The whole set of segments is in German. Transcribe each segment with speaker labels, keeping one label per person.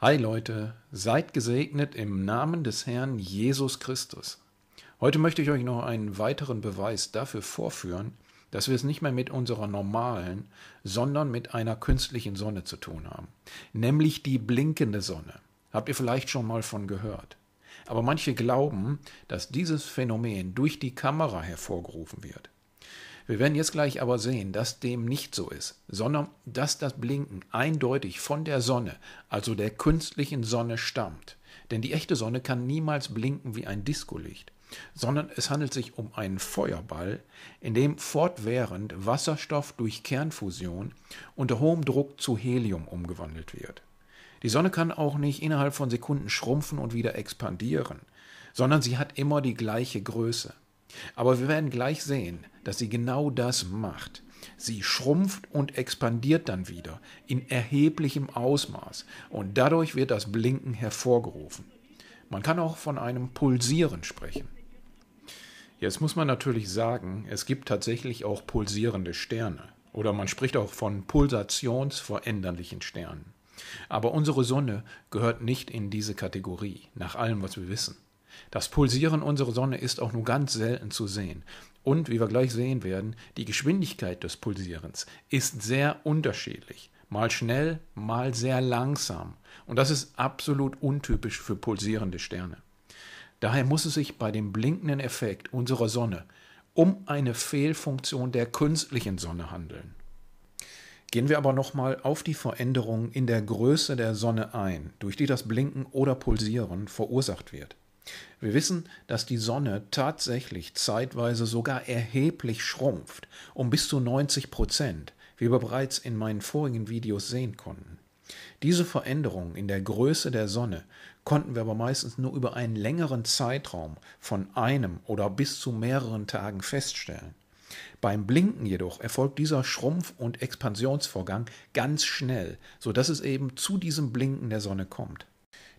Speaker 1: Hi Leute, seid gesegnet im Namen des Herrn Jesus Christus. Heute möchte ich euch noch einen weiteren Beweis dafür vorführen, dass wir es nicht mehr mit unserer normalen, sondern mit einer künstlichen Sonne zu tun haben, nämlich die blinkende Sonne. Habt ihr vielleicht schon mal von gehört. Aber manche glauben, dass dieses Phänomen durch die Kamera hervorgerufen wird. Wir werden jetzt gleich aber sehen, dass dem nicht so ist, sondern dass das Blinken eindeutig von der Sonne, also der künstlichen Sonne, stammt. Denn die echte Sonne kann niemals blinken wie ein Diskolicht, sondern es handelt sich um einen Feuerball, in dem fortwährend Wasserstoff durch Kernfusion unter hohem Druck zu Helium umgewandelt wird. Die Sonne kann auch nicht innerhalb von Sekunden schrumpfen und wieder expandieren, sondern sie hat immer die gleiche Größe. Aber wir werden gleich sehen, dass sie genau das macht. Sie schrumpft und expandiert dann wieder in erheblichem Ausmaß und dadurch wird das Blinken hervorgerufen. Man kann auch von einem Pulsieren sprechen. Jetzt muss man natürlich sagen, es gibt tatsächlich auch pulsierende Sterne oder man spricht auch von pulsationsveränderlichen Sternen. Aber unsere Sonne gehört nicht in diese Kategorie, nach allem, was wir wissen. Das Pulsieren unserer Sonne ist auch nur ganz selten zu sehen. Und wie wir gleich sehen werden, die Geschwindigkeit des Pulsierens ist sehr unterschiedlich. Mal schnell, mal sehr langsam. Und das ist absolut untypisch für pulsierende Sterne. Daher muss es sich bei dem blinkenden Effekt unserer Sonne um eine Fehlfunktion der künstlichen Sonne handeln. Gehen wir aber nochmal auf die Veränderungen in der Größe der Sonne ein, durch die das Blinken oder Pulsieren verursacht wird. Wir wissen, dass die Sonne tatsächlich zeitweise sogar erheblich schrumpft, um bis zu 90 Prozent, wie wir bereits in meinen vorigen Videos sehen konnten. Diese Veränderungen in der Größe der Sonne konnten wir aber meistens nur über einen längeren Zeitraum von einem oder bis zu mehreren Tagen feststellen. Beim Blinken jedoch erfolgt dieser Schrumpf- und Expansionsvorgang ganz schnell, sodass es eben zu diesem Blinken der Sonne kommt.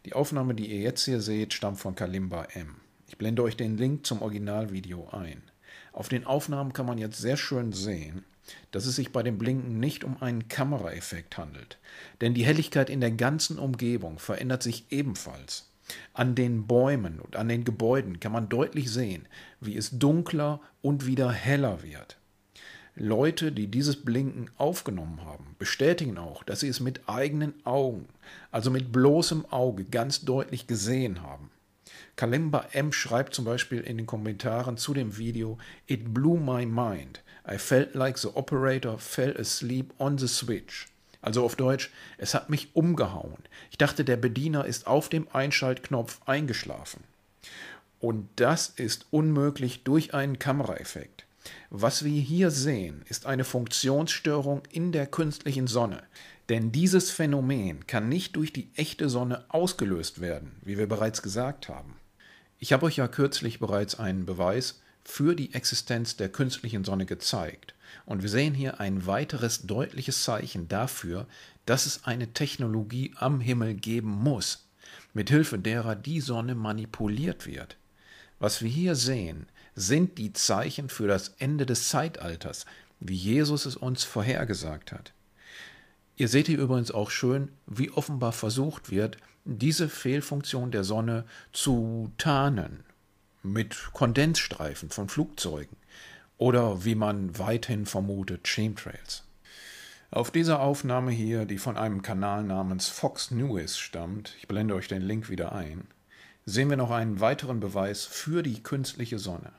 Speaker 1: Die Aufnahme, die ihr jetzt hier seht, stammt von Kalimba M. Ich blende euch den Link zum Originalvideo ein. Auf den Aufnahmen kann man jetzt sehr schön sehen, dass es sich bei dem Blinken nicht um einen Kameraeffekt handelt, denn die Helligkeit in der ganzen Umgebung verändert sich ebenfalls. An den Bäumen und an den Gebäuden kann man deutlich sehen, wie es dunkler und wieder heller wird. Leute, die dieses Blinken aufgenommen haben, bestätigen auch, dass sie es mit eigenen Augen, also mit bloßem Auge, ganz deutlich gesehen haben. Kalimba M schreibt zum Beispiel in den Kommentaren zu dem Video: It blew my mind. I felt like the operator fell asleep on the switch. Also auf Deutsch, es hat mich umgehauen. Ich dachte, der Bediener ist auf dem Einschaltknopf eingeschlafen. Und das ist unmöglich durch einen Kameraeffekt. Was wir hier sehen, ist eine Funktionsstörung in der künstlichen Sonne. Denn dieses Phänomen kann nicht durch die echte Sonne ausgelöst werden, wie wir bereits gesagt haben. Ich habe euch ja kürzlich bereits einen Beweis für die Existenz der künstlichen Sonne gezeigt. Und wir sehen hier ein weiteres deutliches Zeichen dafür, dass es eine Technologie am Himmel geben muss, mithilfe derer die Sonne manipuliert wird. Was wir hier sehen, sind die Zeichen für das Ende des Zeitalters, wie Jesus es uns vorhergesagt hat. Ihr seht hier übrigens auch schön, wie offenbar versucht wird, diese Fehlfunktion der Sonne zu tarnen mit Kondensstreifen von Flugzeugen oder wie man weithin vermutet, Chemtrails. Auf dieser Aufnahme hier, die von einem Kanal namens Fox News stammt, ich blende euch den Link wieder ein, sehen wir noch einen weiteren Beweis für die künstliche Sonne.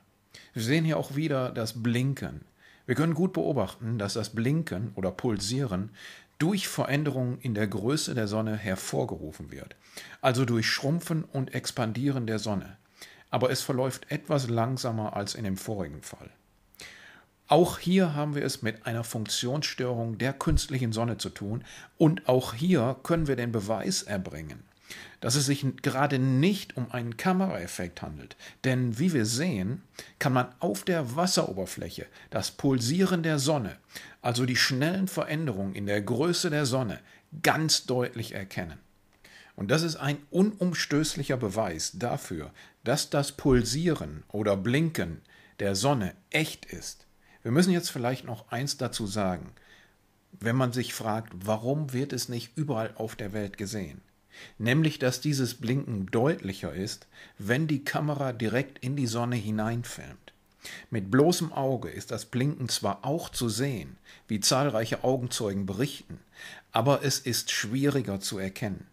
Speaker 1: Wir sehen hier auch wieder das Blinken. Wir können gut beobachten, dass das Blinken oder Pulsieren durch Veränderungen in der Größe der Sonne hervorgerufen wird, also durch Schrumpfen und Expandieren der Sonne. Aber es verläuft etwas langsamer als in dem vorigen Fall. Auch hier haben wir es mit einer Funktionsstörung der künstlichen Sonne zu tun und auch hier können wir den Beweis erbringen, dass es sich gerade nicht um einen Kameraeffekt handelt. Denn wie wir sehen, kann man auf der Wasseroberfläche das Pulsieren der Sonne, also die schnellen Veränderungen in der Größe der Sonne, ganz deutlich erkennen. Und das ist ein unumstößlicher Beweis dafür, dass das Pulsieren oder Blinken der Sonne echt ist. Wir müssen jetzt vielleicht noch eins dazu sagen. Wenn man sich fragt, warum wird es nicht überall auf der Welt gesehen? nämlich dass dieses Blinken deutlicher ist, wenn die Kamera direkt in die Sonne hineinfilmt. Mit bloßem Auge ist das Blinken zwar auch zu sehen, wie zahlreiche Augenzeugen berichten, aber es ist schwieriger zu erkennen.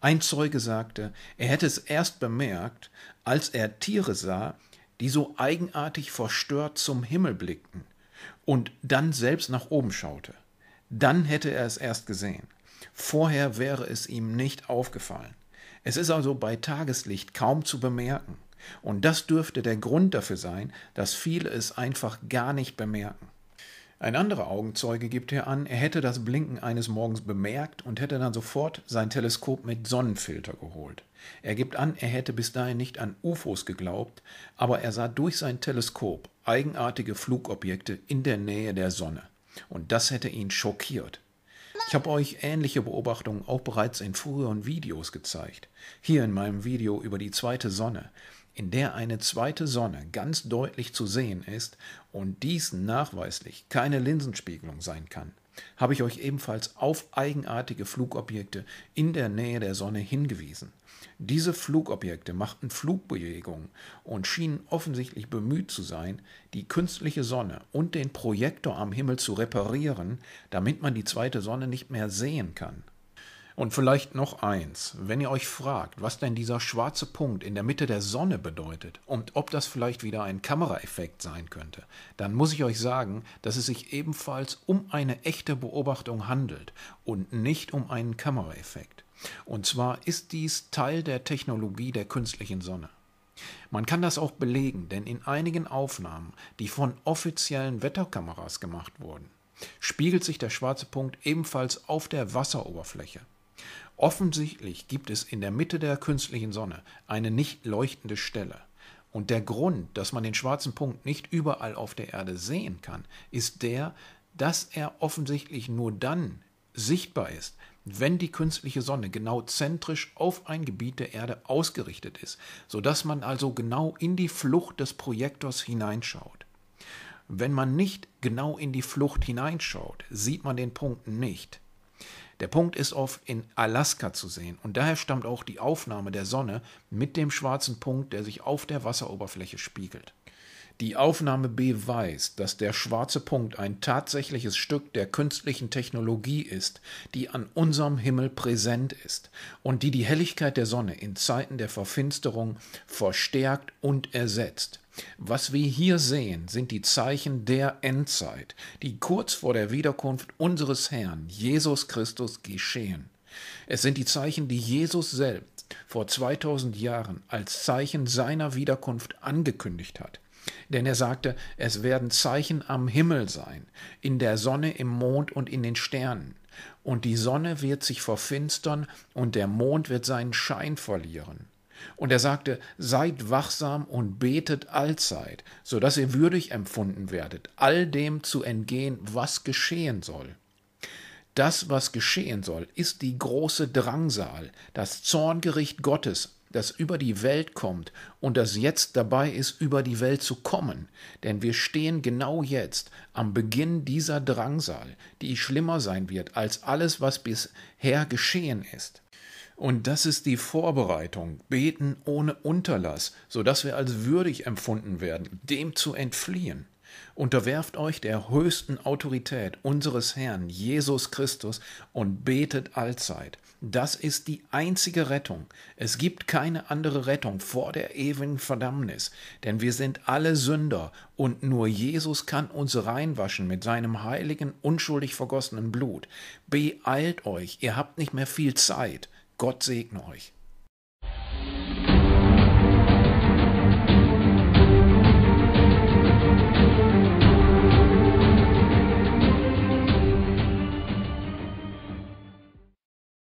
Speaker 1: Ein Zeuge sagte, er hätte es erst bemerkt, als er Tiere sah, die so eigenartig verstört zum Himmel blickten und dann selbst nach oben schaute. Dann hätte er es erst gesehen. Vorher wäre es ihm nicht aufgefallen. Es ist also bei Tageslicht kaum zu bemerken. Und das dürfte der Grund dafür sein, dass viele es einfach gar nicht bemerken. Ein anderer Augenzeuge gibt hier an, er hätte das Blinken eines Morgens bemerkt und hätte dann sofort sein Teleskop mit Sonnenfilter geholt. Er gibt an, er hätte bis dahin nicht an UFOs geglaubt, aber er sah durch sein Teleskop eigenartige Flugobjekte in der Nähe der Sonne. Und das hätte ihn schockiert. Ich habe euch ähnliche Beobachtungen auch bereits in früheren Videos gezeigt. Hier in meinem Video über die zweite Sonne, in der eine zweite Sonne ganz deutlich zu sehen ist und dies nachweislich keine Linsenspiegelung sein kann habe ich euch ebenfalls auf eigenartige Flugobjekte in der Nähe der Sonne hingewiesen. Diese Flugobjekte machten Flugbewegungen und schienen offensichtlich bemüht zu sein, die künstliche Sonne und den Projektor am Himmel zu reparieren, damit man die zweite Sonne nicht mehr sehen kann. Und vielleicht noch eins, wenn ihr euch fragt, was denn dieser schwarze Punkt in der Mitte der Sonne bedeutet und ob das vielleicht wieder ein Kameraeffekt sein könnte, dann muss ich euch sagen, dass es sich ebenfalls um eine echte Beobachtung handelt und nicht um einen Kameraeffekt. Und zwar ist dies Teil der Technologie der künstlichen Sonne. Man kann das auch belegen, denn in einigen Aufnahmen, die von offiziellen Wetterkameras gemacht wurden, spiegelt sich der schwarze Punkt ebenfalls auf der Wasseroberfläche. Offensichtlich gibt es in der Mitte der künstlichen Sonne eine nicht leuchtende Stelle. Und der Grund, dass man den schwarzen Punkt nicht überall auf der Erde sehen kann, ist der, dass er offensichtlich nur dann sichtbar ist, wenn die künstliche Sonne genau zentrisch auf ein Gebiet der Erde ausgerichtet ist, sodass man also genau in die Flucht des Projektors hineinschaut. Wenn man nicht genau in die Flucht hineinschaut, sieht man den Punkt nicht. Der Punkt ist oft in Alaska zu sehen und daher stammt auch die Aufnahme der Sonne mit dem schwarzen Punkt, der sich auf der Wasseroberfläche spiegelt. Die Aufnahme beweist, dass der schwarze Punkt ein tatsächliches Stück der künstlichen Technologie ist, die an unserem Himmel präsent ist und die die Helligkeit der Sonne in Zeiten der Verfinsterung verstärkt und ersetzt. Was wir hier sehen, sind die Zeichen der Endzeit, die kurz vor der Wiederkunft unseres Herrn Jesus Christus geschehen. Es sind die Zeichen, die Jesus selbst vor 2000 Jahren als Zeichen seiner Wiederkunft angekündigt hat. Denn er sagte, es werden Zeichen am Himmel sein, in der Sonne, im Mond und in den Sternen. Und die Sonne wird sich verfinstern und der Mond wird seinen Schein verlieren. Und er sagte, seid wachsam und betet allzeit, so dass ihr würdig empfunden werdet, all dem zu entgehen, was geschehen soll. Das, was geschehen soll, ist die große Drangsal, das Zorngericht Gottes das über die Welt kommt und das jetzt dabei ist, über die Welt zu kommen. Denn wir stehen genau jetzt am Beginn dieser Drangsal, die schlimmer sein wird als alles, was bisher geschehen ist. Und das ist die Vorbereitung, beten ohne Unterlass, sodass wir als würdig empfunden werden, dem zu entfliehen. Unterwerft euch der höchsten Autorität unseres Herrn Jesus Christus und betet allzeit. Das ist die einzige Rettung. Es gibt keine andere Rettung vor der ewigen Verdammnis, denn wir sind alle Sünder und nur Jesus kann uns reinwaschen mit seinem heiligen, unschuldig vergossenen Blut. Beeilt euch, ihr habt nicht mehr viel Zeit. Gott segne euch.